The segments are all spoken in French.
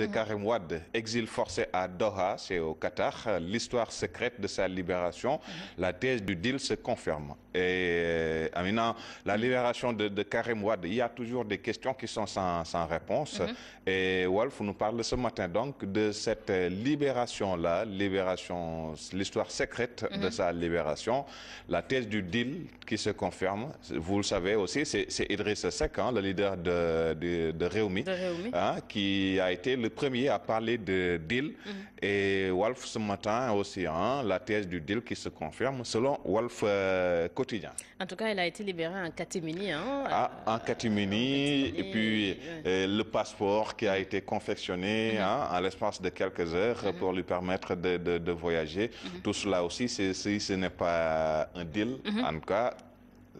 de mm. Karim Wad, exil forcé à Doha, c'est au Qatar, l'histoire secrète de sa libération, mm-hmm. la thèse du deal se confirme. Et euh, maintenant, la mm-hmm. libération de, Karim Wad, il y a toujours des questions qui sont sans, réponse. Mm-hmm. Et Wolf nous parle ce matin donc de cette euh, libération-là, libération, l'histoire secrète de sa libération, la thèse du deal qui se confirme. Vous le savez aussi, c'est Idriss Sek, hein, le leader de, de, hein, qui a été le le premier à parler de deal. Mhm. Et Wolf, ce matin aussi, hein, la thèse du deal qui se confirme selon Wolf euh, Quotidien. En tout cas, il a été libéré en catimini. Hein. ah, en euh, catimini. et puis, euh, le passeport qui a été confectionné mhm. hein, en l'espace de quelques heures mhm. pour lui permettre de, voyager. Tout cela aussi, si ce n'est pas un deal, en tout cas,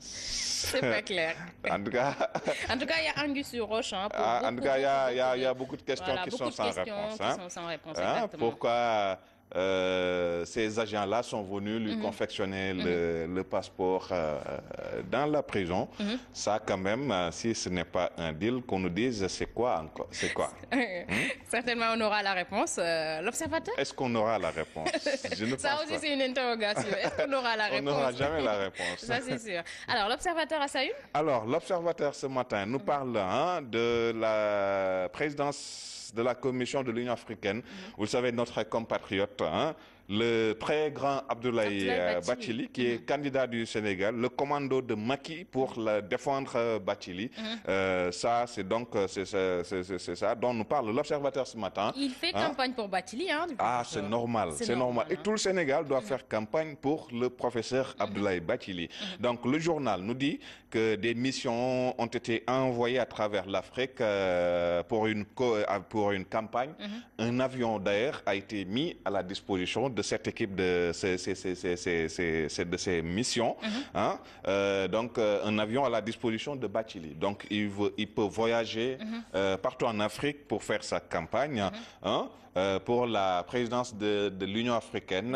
c'est pas clair. en tout cas, en tout cas, il y a Angus sur Roche. Hein, pour ah, en tout cas, il y, y, y, a beaucoup de questions voilà, qui, sont, de sans questions réponse, hein. qui sont sans réponse. Hein, pourquoi euh, ces agents-là sont venus lui mhm. confectionner Le, mhm. passeport euh, euh, dans la prison. Mhm. Ça, quand même, si ce n'est pas un deal, qu'on nous dise c'est quoi encore, c'est quoi. Hmm? Certainement, on aura la réponse. L'observateur Est-ce qu'on aura la réponse Ça aussi, c'est une interrogation. Est-ce qu'on aura la réponse On n'aura jamais la réponse. Ça, c'est sûr. Alors, l'observateur ça eu Alors, l'observateur ce matin nous parle hein, de la présidence de la Commission de l'Union africaine. Mhm. Vous savez, notre compatriote, hein, le très grand Abdoulaye, Abdoulaye euh, qui est mm-hmm. candidat du Sénégal, le commando de Maki pour le défendre euh, Bachili. Mm-hmm. Euh, ça, c'est donc c'est ça dont nous parle l'observateur ce matin. Il fait hein. campagne pour Bachili. Hein, ah, c'est normal, c'est normal. Et hein. tout le Sénégal doit mm-hmm. faire campagne pour le professeur Abdoulaye Bachili. Donc, le journal nous dit que des missions ont été envoyées à travers l'Afrique pour, une pour une campagne. Un avion d'air a été mis à la disposition de de cette équipe, de ces, de ces missions. Mhm. Hein, euh, donc, euh, un avion à la disposition de Bachili. Donc, il, peut voyager mhm. euh, partout en Afrique pour faire sa campagne. Mhm. Hein, pour la présidence de, l'Union africaine,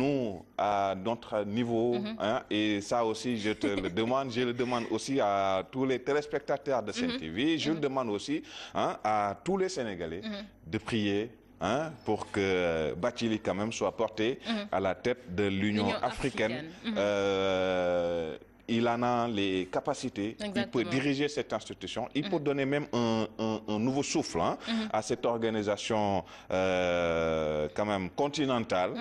nous, à notre niveau, hein, et ça aussi, je te le demande, je le demande aussi à tous les téléspectateurs de cette TV, je le demande aussi à tous les Sénégalais de prier Hein, pour que euh, Bachili quand même soit porté mhm. à la tête de l'Union africaine. Mhm. Euh, il en a les capacités, il peut diriger cette institution, il peut mhm. donner même un, nouveau souffle hein, à cette organisation euh, quand même continentale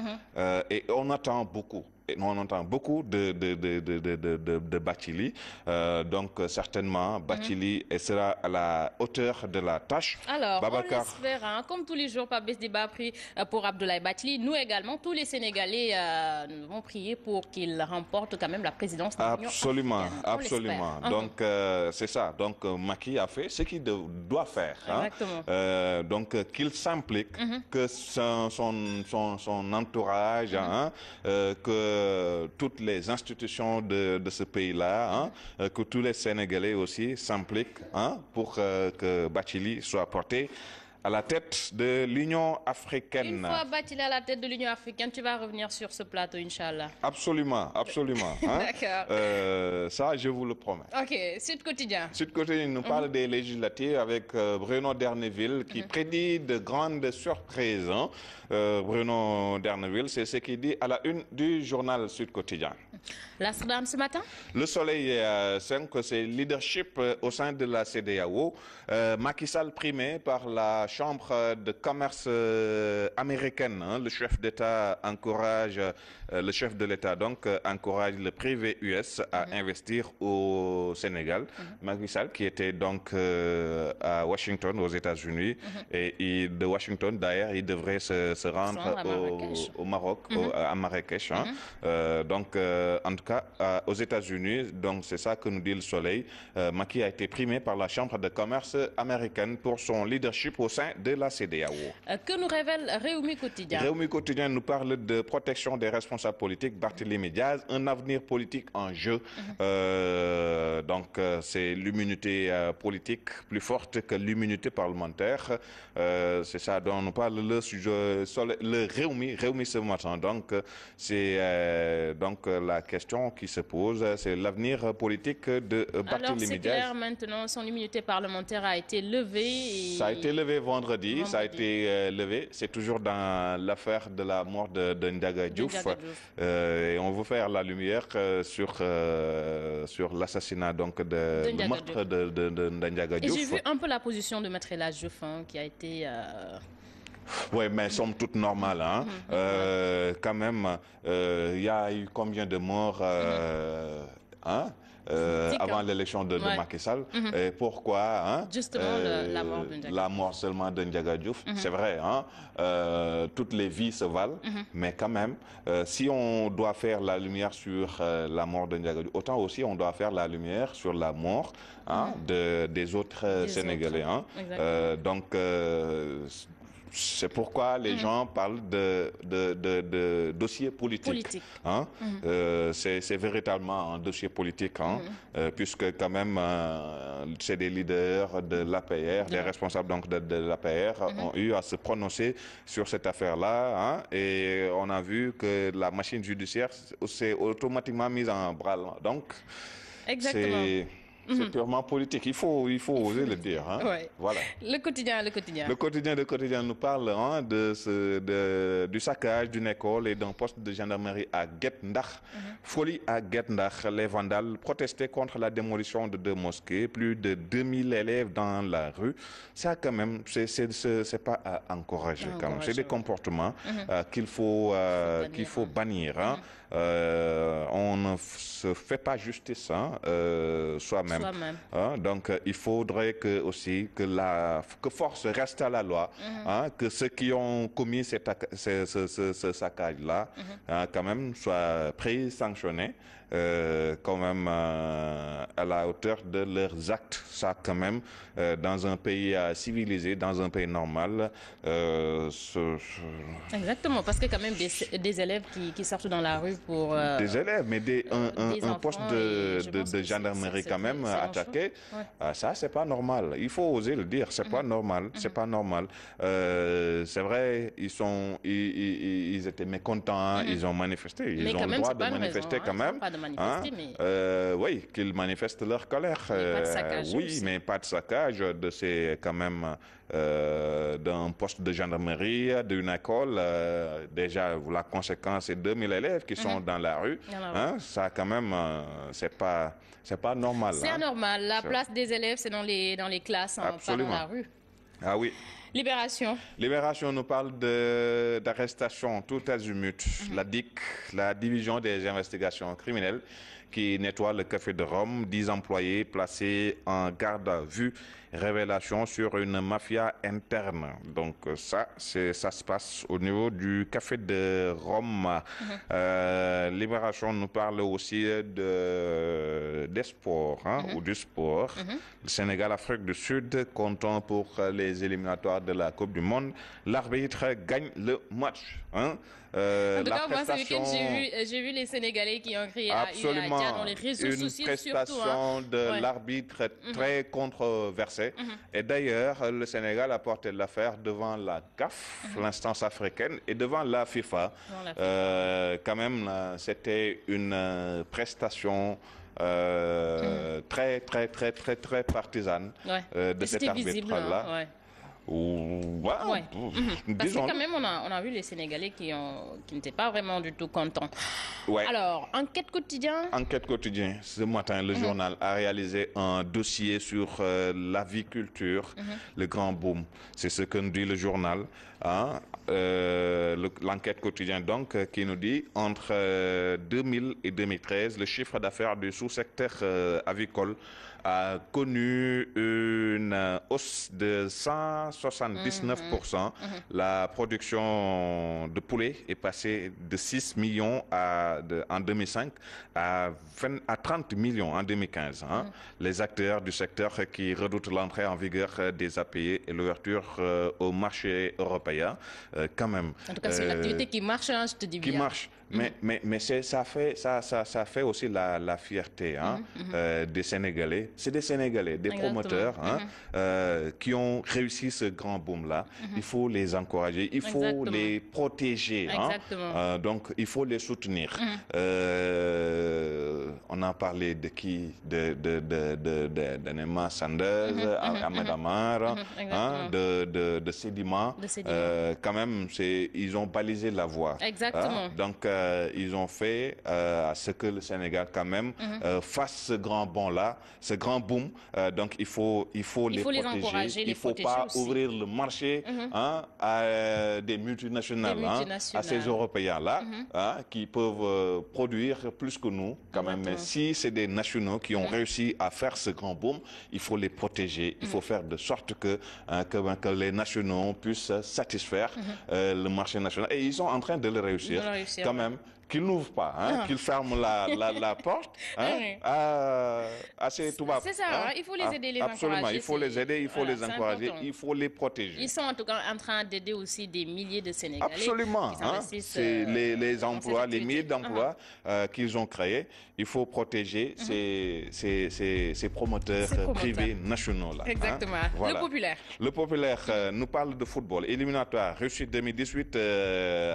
et on attend beaucoup on entend beaucoup de, de, de, de, de, de, Bachili. Euh, donc, euh, certainement, mhm. Bachili sera à la hauteur de la tâche. Alors, Babacar... Hein. comme tous les jours, Pabès a pris euh, pour Abdoulaye Bachili. Nous également, tous les Sénégalais euh, vont prier pour qu'il remporte quand même la présidence de Absolument, absolument. Donc, c'est ça. Donc, Maki a fait ce qu'il doit faire. Hein. donc, qu'il s'implique, mhm. que son, son, son, entourage, mhm. hein, que euh, toutes les institutions de, ce pays-là, hein, euh, que tous les Sénégalais aussi s'impliquent hein, pour euh, que Bachili soit porté à la tête de l'Union africaine. Une fois battu à la tête de l'Union africaine, tu vas revenir sur ce plateau, Inch'Allah. Absolument, absolument. Hein. D'accord. Euh, ça, je vous le promets. OK. Sud Quotidien. Sud Quotidien nous parle mhm. des législatives avec euh, Bruno Derneville qui mhm. prédit de grandes surprises. Hein. Euh, Bruno Derneville, c'est ce qu'il dit à la une du journal Sud Quotidien. L'Astram ce matin Le soleil est 5, c'est leadership au sein de la CDAO. Macky Sall primé par la Chambre de commerce euh, américaine, hein. le chef d'État encourage, euh, le chef de l'État donc euh, encourage le privé US à mhm. investir au Sénégal. Mhm. Maguissal, qui était donc à Washington, aux États-Unis, mhm. et, de Washington d'ailleurs, il devrait se, rendre au, Maroc, à Marrakech. Hein. donc, en tout cas, aux États-Unis, donc c'est ça que nous dit le Soleil. Macky a été primé par la Chambre de commerce américaine pour son leadership au de la CDAO. Euh, que nous révèle Réumi Quotidien Réumi Quotidien nous parle de protection des responsables politiques, Barthélémy Diaz, un avenir politique en jeu. Mhm. Euh, donc euh, c'est l'immunité politique plus forte que l'immunité parlementaire. c'est ça dont nous parle le sujet, le Réumi, Réumi ce matin. Donc c'est donc la question qui se pose, c'est l'avenir politique de Barthélémy Alors c'est clair maintenant, son immunité parlementaire a été levée. Ça a été levé, vendredi, ça a été euh, levé. C'est toujours dans l'affaire de la mort de, de Ndaga Diouf. Euh, et on veut faire la lumière euh, sur, sur l'assassinat, donc, de, le meurtre de, de, Ndaga Diouf. j'ai vu un peu la position de Maître hein, qui a été... Oui, mais somme toute normale. Hein. Mhm. quand même, il y a eu combien de morts hein? Euh, avant l'élection de, de Macky Sall. Mhm. Et pourquoi hein, Justement, euh, la, mort seulement de mhm. C'est vrai, hein, euh, toutes les vies se valent, mhm. mais quand même, si on doit faire la lumière sur la mort de autant aussi on doit faire la lumière sur la mort hein, de, des autres Sénégalais. Hein. donc, c'est pourquoi les mm. gens parlent de, de, de, de dossier politique. Hein? Mm. Euh, c'est véritablement un dossier politique, hein? Mm. Euh, puisque quand même, euh, c'est des leaders de l'APR, des responsables donc de, l'APR mm-hmm. ont eu à se prononcer sur cette affaire-là. Hein? Et on a vu que la machine judiciaire s'est automatiquement mise en branle. Donc, Exactement. C'est mhm. purement politique. Il faut, il faut oser le dire. Hein. Voilà. Le quotidien, le quotidien. Le quotidien, le quotidien nous parle hein, de ce, de, du saccage d'une école et d'un poste de gendarmerie à Guetndach. Mhm. Folie à Guetndach. Les vandales protestaient contre la démolition de deux mosquées. Plus de 2000 élèves dans la rue. Ça, quand même, c'est pas à encourager. C'est des comportements mhm. euh, qu'il faut, euh, qu'il faut hein. bannir. Euh, on ne se fait pas justice hein, euh, soi-même. Hein, donc, euh, il faudrait que aussi que la que force reste à la loi, mhm. hein, que ceux qui ont commis ce, ce, saccage-là, mhm. quand même soient pris, sanctionnés. Euh, quand même euh, à la hauteur de leurs actes. Ça, quand même, euh, dans un pays civilisé, dans un pays normal. Exactement, parce que quand même des, élèves qui, sortent dans la rue pour... des élèves, mais des, un, poste de, gendarmerie quand même attaqué, ah, ça, c'est pas normal. Il faut oser le dire, c'est pas mhm. normal, mhm. c'est pas normal. c'est vrai, ils sont, ils, étaient mécontents, mhm. ils ont manifesté, ils ont le droit de manifester hein. quand même. Hein? mais... Euh, oui, qu'ils manifestent leur colère. Euh, oui, mais pas de saccage. De ces, quand même, euh, d'un poste de gendarmerie, d'une école. déjà, la conséquence, c'est 2000 élèves qui sont mhm. dans la rue. Ah, bah, hein? Ça, quand même, c'est pas, c'est pas normal. C'est hein? anormal. La place des élèves, c'est dans les, dans les classes, pas dans la rue. Ah oui. Libération. Libération nous parle d'arrestation tout azimut. Mhm. La DIC, la Division des investigations criminelles, qui nettoie le café de Rome, 10 employés placés en garde à vue. Révélation sur une mafia interne. Donc ça, ça se passe au niveau du café de Rome. Mhm. Euh, Libération nous parle aussi de, sports, hein, mhm. ou du sport. Le Sénégal, Afrique du Sud, comptant pour les éliminatoires de la Coupe du Monde, l'arbitre gagne le match. Hein? Euh, en tout cas, prestation... moi, ce j'ai vu, les Sénégalais qui ont crié Absolument. à dans les réseaux une Une hein. prestation de l'arbitre mhm. très controversée. Mhm. Et d'ailleurs, le Sénégal a porté l'affaire devant la CAF, mhm. l'instance africaine, et devant la FIFA. Euh, quand même, euh, c'était une prestation... très, très, très, très, très partisane de cet arbitre-là. Hein, Ouais. Parce que quand même, on a, vu les Sénégalais qui, n'étaient pas vraiment du tout contents. Ouais. Alors, enquête quotidienne Enquête quotidienne. Ce matin, le mhm. journal a réalisé un dossier sur euh, l'aviculture, mhm. le grand boom. C'est ce que nous dit le journal. Hein. Euh, l'enquête quotidien quotidienne, donc, euh, qui nous dit entre 2000 et 2013, le chiffre d'affaires du sous-secteur avicole a connu une hausse de 179%. Mhm. Mhm. Mhm. La production de poulet est passée de 6 millions à, en 2005 à, 30 millions en 2015. Hein. Les acteurs du secteur qui redoutent l'entrée en vigueur des API e et l'ouverture euh, au marché européen, euh, quand même. En tout cas, c'est une euh, activité qui marche, hein, je te dis bien. Qui marche. Mais, mais, mais ça, fait, ça, ça, ça, fait aussi la, la fierté hein, mhm, euh, mhm. des Sénégalais. C'est des Sénégalais, des promoteurs hein, mhm. euh, qui ont réussi ce grand boom-là. Il faut les encourager, il faut les protéger. Hein. Euh, donc, il faut les soutenir. on a parlé de qui De, de, de, de, Sanders, Ahmed Amar, de, de, quand même, ils ont balisé la voie. Hein. Exactement. donc, euh, ils ont fait euh, à ce que le Sénégal quand même mhm. euh, fasse ce grand bond là, ce grand boom. donc il faut il faut les protéger. il ne faut pas ouvrir le marché mhm. hein, à des multinationales, hein, à ces Européens là mhm. hein, qui peuvent produire plus que nous quand même. Mais si c'est des nationaux qui ont réussi à faire ce grand boom, il faut les protéger. Il faut faire de sorte que ben, les nationaux puissent satisfaire le marché national. Et ils sont en train de le réussir, de le réussir quand même. program qu'il n'ouvre pas, hein, ah. qu'il ferme la, la, porte hein, ah à, à, ces bas. C'est ça, hein. il faut les ah, aider, les Absolument, il faut les aider, il faut les encourager, il faut les protéger. Ils sont en tout cas en train d'aider aussi des milliers de Sénégalais. Absolument, hein. c'est euh, les, les emplois, les milliers d'emplois euh, qu'ils ont créés. Il faut protéger mhm. ces, ces, ces, promoteurs, privés nationaux. Là, hein. Exactement, le populaire. Le populaire euh, nous parle de football. Éliminatoire, Russie 2018,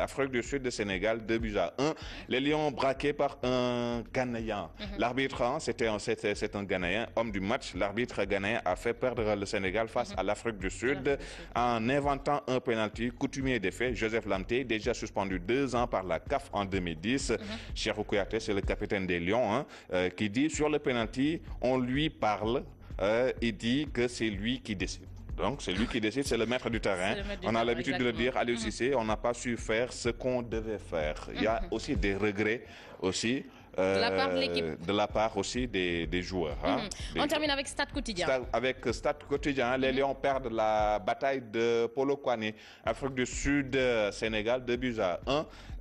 Afrique du Sud de Sénégal, 2 buts à 1. Les Lions braqués par un Ghanéen. Mhm. L'arbitre, hein, c'était c'est un Ghanéen, homme du match. L'arbitre ghanéen a fait perdre le Sénégal face mhm. à l'Afrique du Sud en inventant un penalty coutumier des faits. Joseph Lamté, déjà suspendu deux ans par la CAF en 2010. Cher -hmm. c'est le capitaine des Lions, hein, euh, qui dit sur le penalty, on lui parle. et euh, il dit que c'est lui qui décide. Donc, c'est lui qui décide, c'est le maître du terrain. on a l'habitude de le dire, à l'UCC, mm. on n'a pas su faire ce qu'on devait faire. Il y a mm-hmm. aussi des regrets aussi de la part de euh, l'équipe. De la part aussi des, joueurs. Hein. Mhm. On termine avec Stade Quotidien. avec euh, Stade Quotidien, hein. les mhm. Lions perdent la bataille de Polo Kwane. Afrique du Sud, euh, Sénégal, 2 buts à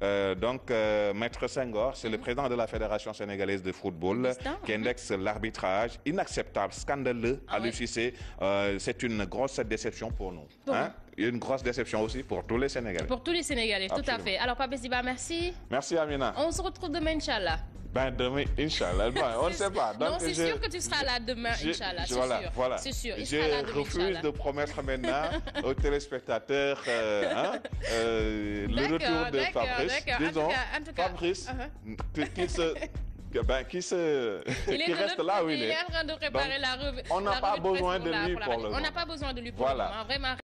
1. donc, Maître Senghor, c'est le mhm. président de la Fédération sénégalaise de football qui indexe l'arbitrage inacceptable, scandaleux ah à l'UCC. c'est une grosse déception pour nous. Hein une grosse déception aussi pour tous les Sénégalais. Pour tous les Sénégalais, Absolument. tout à fait. Alors, Pape Ziba, merci. Merci, Amina. On se retrouve demain, Inch'Allah. Ben, demain, Inch'Allah. Ben, on ne sait pas. Donc, non, c'est sûr que tu seras là demain, Inch'Allah. Voilà, sûr. voilà. C'est sûr. Il je sera là refuse de promettre maintenant aux téléspectateurs euh, hein, euh, le retour de Fabrice. Disons, en tout cas, Fabrice, uh-huh. qui se. Ben, qui, se... Il est qui reste là où il est. Il est en train de réparer la revue. On n'a pas, besoin de lui pour, le moment. On n'a pas besoin de lui pour le moment. Vraiment.